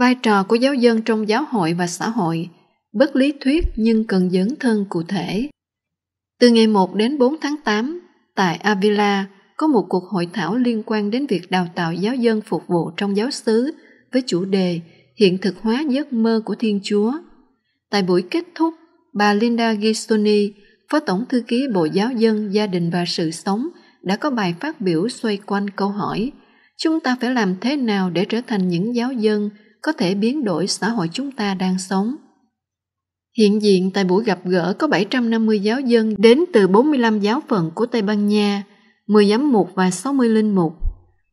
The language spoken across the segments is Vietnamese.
vai trò của giáo dân trong giáo hội và xã hội, bất lý thuyết nhưng cần dấn thân cụ thể. Từ ngày 1 đến 4 tháng 8, tại Avila có một cuộc hội thảo liên quan đến việc đào tạo giáo dân phục vụ trong giáo xứ với chủ đề Hiện thực hóa giấc mơ của Thiên Chúa. Tại buổi kết thúc, bà Linda Gistoni, Phó Tổng Thư ký Bộ Giáo dân, Gia đình và Sự sống đã có bài phát biểu xoay quanh câu hỏi Chúng ta phải làm thế nào để trở thành những giáo dân có thể biến đổi xã hội chúng ta đang sống. Hiện diện tại buổi gặp gỡ có 750 giáo dân đến từ 45 giáo phận của Tây Ban Nha, 10 giám mục và 60 linh mục.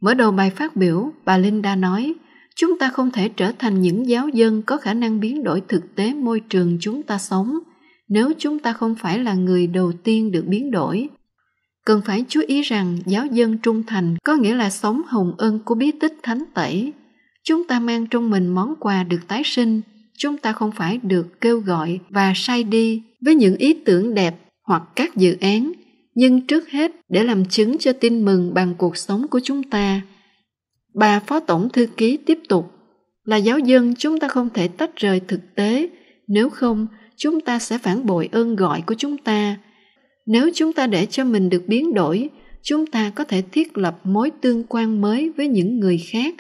Mở đầu bài phát biểu, bà Linda nói, chúng ta không thể trở thành những giáo dân có khả năng biến đổi thực tế môi trường chúng ta sống nếu chúng ta không phải là người đầu tiên được biến đổi. Cần phải chú ý rằng giáo dân trung thành có nghĩa là sống hồng ân của bí tích thánh tẩy Chúng ta mang trong mình món quà được tái sinh, chúng ta không phải được kêu gọi và sai đi với những ý tưởng đẹp hoặc các dự án, nhưng trước hết để làm chứng cho tin mừng bằng cuộc sống của chúng ta. Bà Phó Tổng Thư ký tiếp tục, là giáo dân chúng ta không thể tách rời thực tế, nếu không chúng ta sẽ phản bội ơn gọi của chúng ta. Nếu chúng ta để cho mình được biến đổi, chúng ta có thể thiết lập mối tương quan mới với những người khác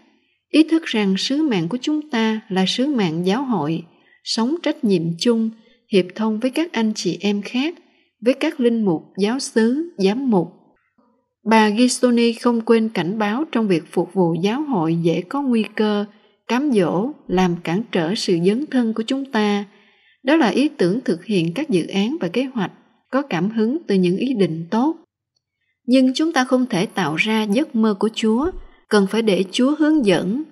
ý thức rằng sứ mạng của chúng ta là sứ mạng giáo hội sống trách nhiệm chung hiệp thông với các anh chị em khác với các linh mục giáo xứ giám mục bà gisoni không quên cảnh báo trong việc phục vụ giáo hội dễ có nguy cơ cám dỗ làm cản trở sự dấn thân của chúng ta đó là ý tưởng thực hiện các dự án và kế hoạch có cảm hứng từ những ý định tốt nhưng chúng ta không thể tạo ra giấc mơ của chúa cần phải để Chúa hướng dẫn.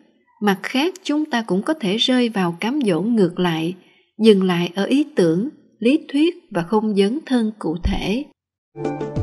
Mặt khác, chúng ta cũng có thể rơi vào cám dỗ ngược lại, dừng lại ở ý tưởng, lý thuyết và không dấn thân cụ thể. Thank you